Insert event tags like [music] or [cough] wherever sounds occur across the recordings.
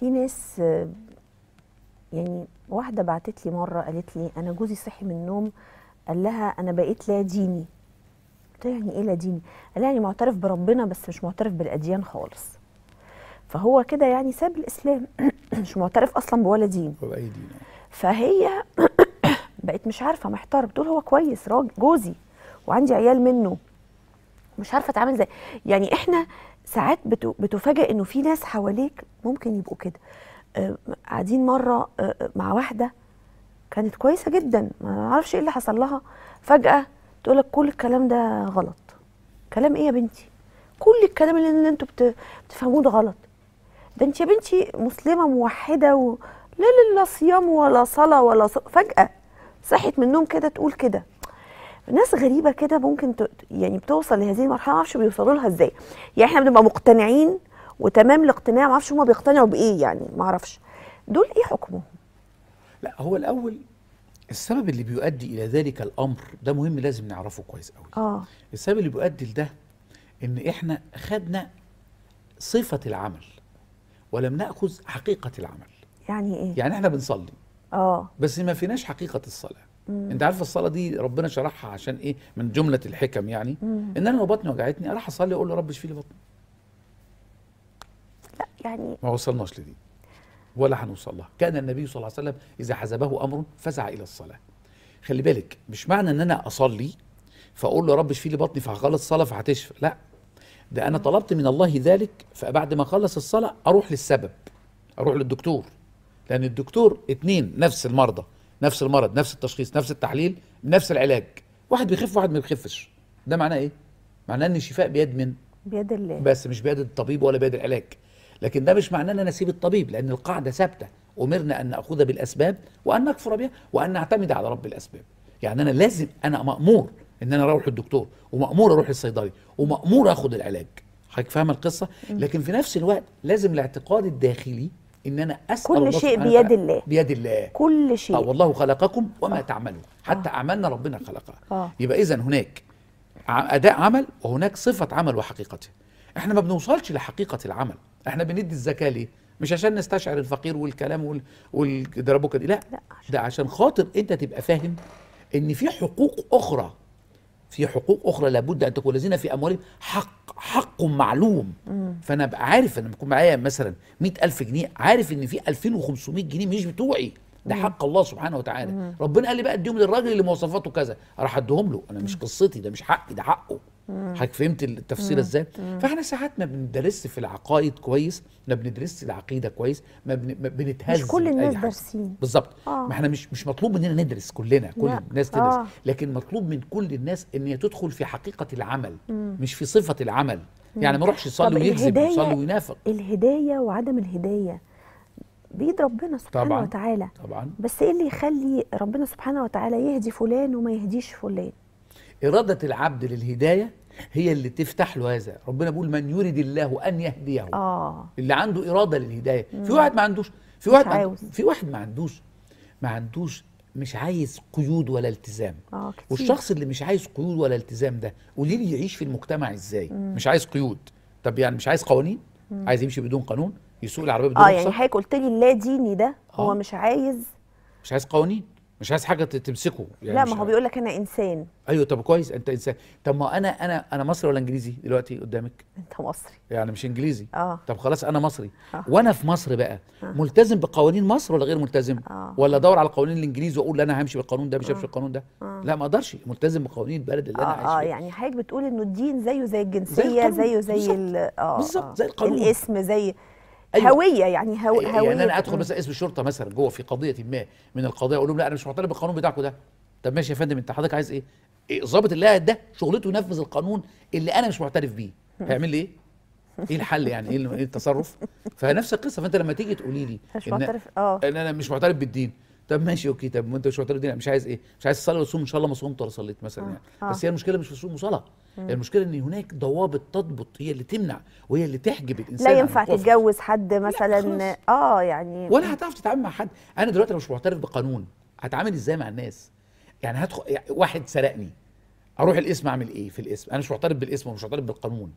في ناس يعني واحده بعتت لي مره قالت لي انا جوزي صحي من النوم قال لها انا بقيت لا ديني قلت له يعني ايه لا ديني قال لها يعني معترف بربنا بس مش معترف بالاديان خالص فهو كده يعني ساب الاسلام [clears throat] مش معترف اصلا بولا دين ولا اي دين فهي [clears throat] بقت مش عارفه محتاره بتقول هو كويس راجل جوزي وعندي عيال منه مش عارفه اتعامل ازاي يعني احنا ساعات بتفاجئ انه في ناس حواليك ممكن يبقوا كده آه، قاعدين مره آه، مع واحده كانت كويسه جدا ما اعرفش ايه اللي حصل لها فجاه تقول لك كل الكلام ده غلط كلام ايه يا بنتي كل الكلام اللي انتوا بتفهموه ده غلط ده انت يا بنتي مسلمه موحده و... لا لا صيام ولا صلاه ولا ص... فجاه صحت من النوم كده تقول كده ناس غريبه كده ممكن ت... يعني بتوصل لهذه المرحله معرفش بيوصلوا لها ازاي يعني احنا بنبقى مقتنعين وتمام الاقتناع معرفش هما بيقتنعوا بايه يعني معرفش دول ايه حكمهم لا هو الاول السبب اللي بيؤدي الى ذلك الامر ده مهم لازم نعرفه كويس قوي اه السبب اللي بيؤدي لده ان احنا خدنا صفه العمل ولم ناخذ حقيقه العمل يعني ايه يعني احنا بنصلي اه بس ما فيناش حقيقه الصلاه مم. انت عارف الصلاه دي ربنا شرحها عشان ايه من جمله الحكم يعني مم. ان انا لو بطني وجعتني اروح اصلي اقول له رب اشفي لي بطني لا يعني ما وصلناش لدي ولا هنوصل لها كان النبي صلى الله عليه وسلم اذا حزبه امر فزع الى الصلاه خلي بالك مش معنى ان انا اصلي فاقول له رب اشفي لي بطني فهخلص صلاه فهتشفى لا ده انا طلبت من الله ذلك فبعد ما اخلص الصلاه اروح للسبب اروح للدكتور لان الدكتور اتنين نفس المرضى نفس المرض نفس التشخيص نفس التحليل نفس العلاج واحد بيخف واحد ما بيخفش ده معناه ايه معناه ان الشفاء بيد من بيد الله بس مش بيد الطبيب ولا بيد العلاج لكن ده مش معناه ان انا اسيب الطبيب لان القاعده ثابته امرنا ان ناخذ بالاسباب وان نكفر بها وان نعتمد على رب الاسباب يعني انا لازم انا مامور ان انا اروح للدكتور ومامور اروح للصيدلي ومامور اخذ العلاج حضرتك فاهمه القصه لكن في نفس الوقت لازم الاعتقاد الداخلي ان انا اسال كل الله شيء بيد الله بيد الله كل شيء اه والله خلقكم وما آه. تعملون حتى آه. اعمالنا ربنا خلقها آه. يبقى اذا هناك اداء عمل وهناك صفه عمل وحقيقته احنا ما بنوصلش لحقيقه العمل احنا بندي الزكاه ليه مش عشان نستشعر الفقير والكلام وال... والدربوكه دي لا, لا عشان. ده عشان خاطر انت تبقى فاهم ان في حقوق اخرى في حقوق اخرى لابد ان تكون الذين في اموالهم حق حق معلوم مم. فانا ابقى عارف انا بكون معايا مثلا ألف جنيه عارف ان في 2500 جنيه مش بتوعي ده مم. حق الله سبحانه وتعالى مم. ربنا قال لي بقى اديهم للراجل اللي مواصفاته كذا راح اديهم له انا مش قصتي ده مش حقي ده حقه حضرتك فهمت التفصيله ازاي فاحنا ساعات ما بندرس في العقائد كويس ما بندرس العقيده كويس ما, بن... ما بنتهز مش كل الناس دارسين بالظبط آه. ما احنا مش مش مطلوب مننا ندرس كلنا كل لا. الناس تدرس آه. لكن مطلوب من كل الناس ان هي تدخل في حقيقه العمل مم. مش في صفه العمل مم. يعني ما يروحش يصلي ويكذب ويصلي وينافق الهدايه وعدم الهدايه بيد ربنا سبحانه طبعًا. وتعالى طبعا بس ايه اللي يخلي ربنا سبحانه وتعالى يهدي فلان وما يهديش فلان إرادة العبد للهداية هي اللي تفتح له هذا ربنا بيقول من يريد الله ان يهديه اه اللي عنده اراده للهدايه مم. في واحد ما عندوش في واحد عاوز. في واحد ما عندوش ما عندوش مش عايز قيود ولا التزام آه كتير. والشخص اللي مش عايز قيود ولا التزام ده قولي لي يعيش في المجتمع ازاي مم. مش عايز قيود طب يعني مش عايز قوانين مم. عايز يمشي بدون قانون يسوق العربيه آه، بدون اه يعني حضرتك قلت لي اللا ديني ده آه. هو مش عايز مش عايز قوانين مش عايز حاجه تمسكه يعني لا ما هو بيقول لك انا انسان ايوه طب كويس انت انسان طب ما انا انا انا مصري ولا انجليزي دلوقتي قدامك انت مصري يعني مش انجليزي اه طب خلاص انا مصري آه. وانا في مصر بقى آه. ملتزم بقوانين مصر ولا غير ملتزم آه. ولا ادور على القوانين الانجليزي واقول انا همشي بالقانون ده مش آه. همشي آه. بالقانون ده آه. لا ما اقدرش ملتزم بقوانين البلد اللي آه انا عايش اه يعني حضرتك بتقول انه الدين زيه زي الجنسيه زيه زي, زي, زي ال اه بالظبط آه. زي القانون الاسم زي أيوة. هويه يعني هو يعني هويه يعني انا ادخل مثلا اسم الشرطه مثلا جوه في قضيه ما من القضايا اقول لهم لا انا مش معترف بالقانون بتاعكم ده طب ماشي يا فندم انت حضرتك عايز ايه الظابط إيه، اللي قاعد ده شغلته ينفذ القانون اللي انا مش معترف بيه هيعمل لي ايه ايه الحل يعني إيه, ايه التصرف فنفس القصه فانت لما تيجي تقولي لي مش معترف اه ان انا مش معترف بالدين طب ماشي اوكي طب وانت مش معترف بالدين مش عايز ايه مش عايز تصلي ولا ان شاء الله ما صومت ولا صليت مثلا آه. يعني آه. بس هي المشكله مش في الصوم وصلاه مم. المشكله ان هناك ضوابط تضبط هي اللي تمنع وهي اللي تحجب الانسان لا ينفع تتجوز حد مثلا اه يعني ولا هتعرف تتعامل مع حد انا دلوقتي مش معترف بقانون هتعامل ازاي مع الناس يعني هدخل واحد سرقني اروح الاسم اعمل ايه في الاسم انا مش معترف بالاسم ومش معترف بالقانون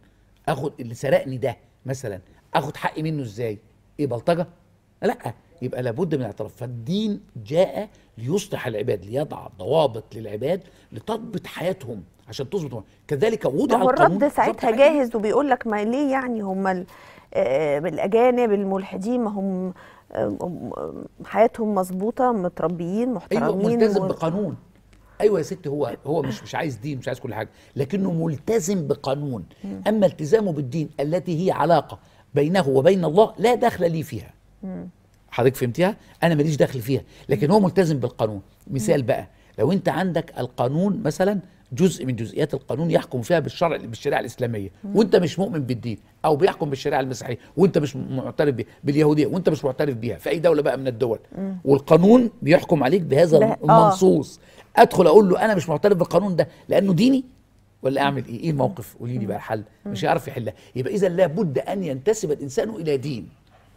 اخد اللي سرقني ده مثلا اخد حقي منه ازاي ايه بلطجه لا يبقى لابد من الاعتراف فالدين جاء ليصلح العباد ليضع ضوابط للعباد لتضبط حياتهم عشان تظبط كذلك وضع القانون الرد ساعتها جاهز وبيقول لك ما ليه يعني هم آه، آه، الاجانب الملحدين ما هم آه، حياتهم مظبوطه متربيين أيوة، محترمين ايوه ملتزم و... بقانون ايوه يا ستي هو هو مش مش عايز دين مش عايز كل حاجه لكنه ملتزم بقانون اما التزامه بالدين التي هي علاقه بينه وبين الله لا دخل لي فيها حضرتك فهمتيها انا ماليش دخل فيها لكن هو ملتزم بالقانون مثال بقى لو انت عندك القانون مثلا جزء من جزئيات القانون يحكم فيها بالشرع بالشريعه الاسلاميه وانت مش مؤمن بالدين او بيحكم بالشريعه المسيحيه وانت مش معترف باليهوديه وانت مش معترف بيها في اي دوله بقى من الدول والقانون بيحكم عليك بهذا المنصوص ادخل اقول له انا مش معترف بالقانون ده لانه ديني ولا اعمل ايه ايه الموقف قولي لي بقى الحل مش هيعرف يحلها يبقى اذا لابد ان ينتسب الانسان الى دين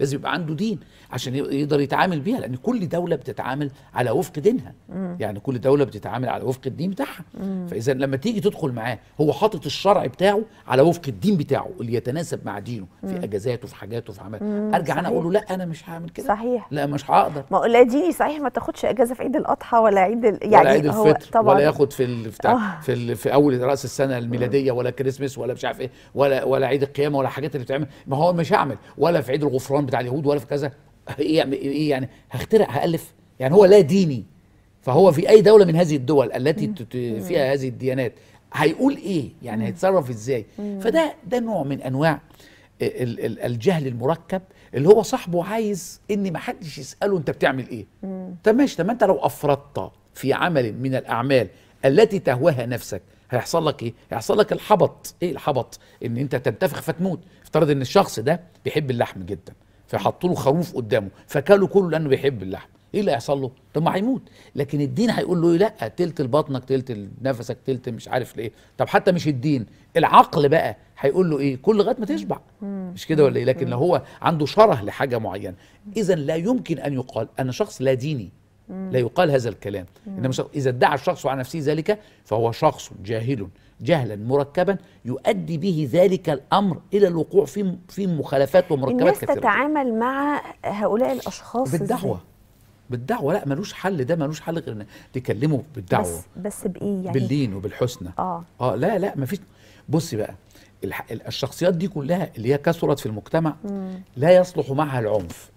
لازم يبقى عنده دين عشان يقدر يتعامل بيها لان كل دوله بتتعامل على وفق دينها مم. يعني كل دوله بتتعامل على وفق الدين بتاعها فاذا لما تيجي تدخل معاه هو حاطط الشرع بتاعه على وفق الدين بتاعه اللي يتناسب مع دينه مم. في اجازاته في حاجاته في عمل ارجع صحيح. انا اقول له لا انا مش هعمل كده صحيح لا مش هقدر ما لا ديني صحيح ما تاخدش اجازه في عيد الاضحى ولا عيد ال... يعني ولا عيد الفطر هو طبعا ولا ياخد في ال... في, آه. في, ال... في اول راس السنه الميلاديه ولا كريسماس ولا مش عارف ايه ولا ولا عيد القيامه ولا الحاجات اللي بتعمل ما هو مش هعمل ولا في عيد الغفران القران بتاع اليهود ولا في كذا إيه يعني،, ايه يعني هخترع هالف يعني هو لا ديني فهو في اي دوله من هذه الدول التي فيها هذه الديانات هيقول ايه يعني هيتصرف ازاي فده ده نوع من انواع الجهل المركب اللي هو صاحبه عايز ان ما حدش يساله انت بتعمل ايه طب ماشي طب ما انت لو افرطت في عمل من الاعمال التي تهواها نفسك هيحصل لك ايه هيحصل لك الحبط ايه الحبط ان انت تنتفخ فتموت افترض ان الشخص ده بيحب اللحم جدا فحطوا له خروف قدامه فكلوا كله لانه بيحب اللحم ايه اللي هيحصل له طب ما هيموت لكن الدين هيقول له لا تلت البطنك تلت نفسك تلت مش عارف ليه طب حتى مش الدين العقل بقى هيقول له ايه كل لغايه ما تشبع مش كده ولا ايه لكن لو هو عنده شره لحاجه معينه اذا لا يمكن ان يقال انا شخص لا ديني لا يقال هذا الكلام إنما إذا ادعى الشخص عن نفسه ذلك فهو شخص جاهل جهلا مركبا يؤدي به ذلك الامر الى الوقوع في في مخالفات ومركبات الناس تتعامل مع هؤلاء الاشخاص بالدعوه بالدعوه لا ملوش حل ده ملوش حل غير تكلمه بالدعوه بس بس بايه يعني باللين وبالحسنى اه اه لا لا مفيش بصي بقى الشخصيات دي كلها اللي هي كثرت في المجتمع مم. لا يصلح معها العنف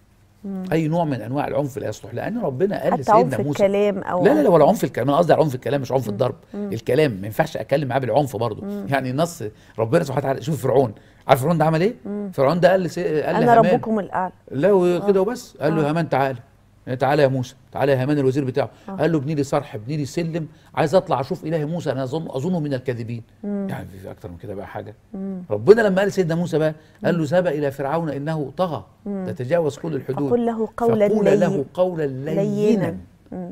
مم. اي نوع من انواع العنف لا يصلح لان ربنا قال حتى لسيدنا عنف موسى الكلام او لا لا لا ولا عنف الكلام انا قصدي على عنف الكلام مش عنف الضرب مم. الكلام ما ينفعش اتكلم معاه بالعنف برضه يعني نص ربنا سبحانه وتعالى شوف فرعون عارف فرعون ده عمل ايه؟ مم. فرعون ده قال لسي... قال انا همان. ربكم الاعلى لا وكده آه. وبس قال له آه. يا همان تعالى تعالى يا موسى تعالى يا هامان الوزير بتاعه آه. قال له ابني لي صرح ابني لي سلم عايز اطلع اشوف اله موسى انا اظن اظنه من الكاذبين يعني في اكتر من كده بقى حاجه مم. ربنا لما قال سيدنا موسى بقى قال له ذهب الى فرعون انه طغى تتجاوز كل الحدود فقل له قولا فقول لين. له قولا لينا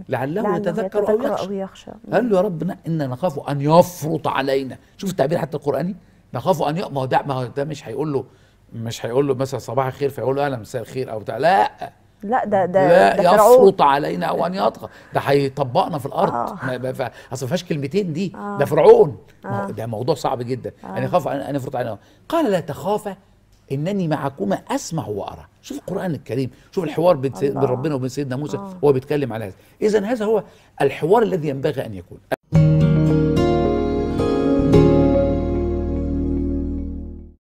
لعله, لعله يتذكر, يتذكر او يخشى, أو يخشى. قال له يا ربنا انا نخاف ان يفرط علينا شوف التعبير حتى القراني نخاف ان ما هو ده ما ده مش هيقول له مش هيقول له مثلا صباح الخير فيقول له اهلا مساء الخير او بتاع لا لا ده ده لا ده يفرط علينا او ان يطغى ده هيطبقنا في الارض آه. ما اصل ما فيهاش كلمتين دي آه. ده فرعون آه. ده موضوع صعب جدا آه. انا خاف ان يفرط علينا قال لا تخافا انني معكما اسمع وارى شوف القران الكريم شوف الحوار بين ربنا وبين سيدنا موسى آه. وهو بيتكلم على هذا اذا هذا هو الحوار الذي ينبغي ان يكون